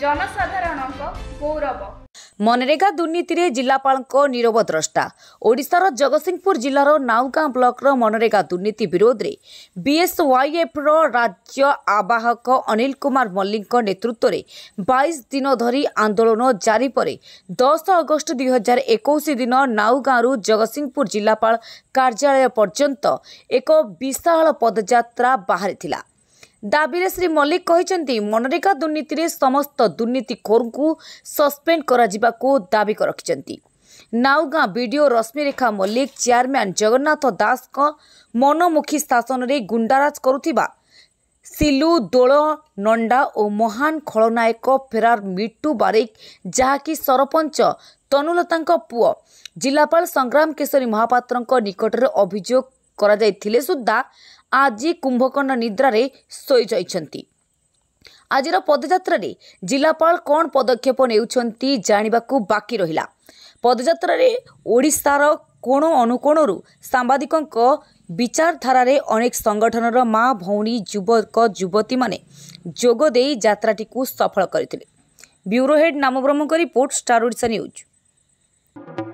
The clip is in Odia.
ଜନସାଧାରଣଙ୍କ ଗୌରବ ମନରେଗା ଦୁର୍ନୀତିରେ ଜିଲ୍ଲାପାଳଙ୍କ ନିରବ ଦ୍ରଷ୍ଟା ଓଡ଼ିଶାର ଜଗତସିଂହପୁର ଜିଲ୍ଲାର ନାଉଗାଁ ବ୍ଲକର ମନରେଗା ଦୁର୍ନୀତି ବିରୋଧରେ ବିଏସ୍ୱାଇଏଫ୍ର ରାଜ୍ୟ ଆବାହକ ଅନିଲ କୁମାର ମଲ୍ଲିକଙ୍କ ନେତୃତ୍ୱରେ ବାଇଶ ଦିନ ଧରି ଆନ୍ଦୋଳନ ଜାରି ପରେ ଦଶ ଅଗଷ୍ଟ ଦୁଇ ହଜାର ଏକୋଇଶ ଦିନ ନାଉଗାଁରୁ ଜଗତସିଂହପୁର ଜିଲ୍ଲାପାଳ କାର୍ଯ୍ୟାଳୟ ପର୍ଯ୍ୟନ୍ତ ଏକ ବିଶାଳ ପଦଯାତ୍ରା ବାହାରିଥିଲା दावे श्री मल्लिक मनरेग दुर्नीति समस्त दुर्नीतिर नाउगा रौगा रश्मिरेखा मल्लिक चेयरमैन जगन्नाथ दास मनोमुखी शासन गुण्डाराज सिलु सोल नंडा ओ महान खलनायक फेरार मिटु बारिक जहाप तनुलता पू जापा संग्राम केशरी महापत्रको निकट सु ଆଜି କୁମ୍ଭକର୍ଣ୍ଣ ନିଦ୍ରାରେ ଶୋଇଯାଇଛନ୍ତି ଆଜିର ପଦଯାତ୍ରାରେ ଜିଲ୍ଲାପାଳ କ'ଣ ପଦକ୍ଷେପ ନେଉଛନ୍ତି ଜାଣିବାକୁ ବାକି ରହିଲା ପଦଯାତ୍ରାରେ ଓଡ଼ିଶାର କୋଣ ଅନୁକୋଣରୁ ସାମ୍ବାଦିକଙ୍କ ବିଚାରଧାରାରେ ଅନେକ ସଂଗଠନର ମା ଭଉଣୀ ଯୁବକ ଯୁବତୀମାନେ ଯୋଗ ଦେଇ ଯାତ୍ରାଟିକୁ ସଫଳ କରିଥିଲେ ବ୍ୟୁରୋ ହେଡ୍ ନାମବ୍ରହ୍ମଙ୍କ ରିପୋର୍ଟ ଷ୍ଟାର ଓଡ଼ିଶା ନ୍ୟୁଜ୍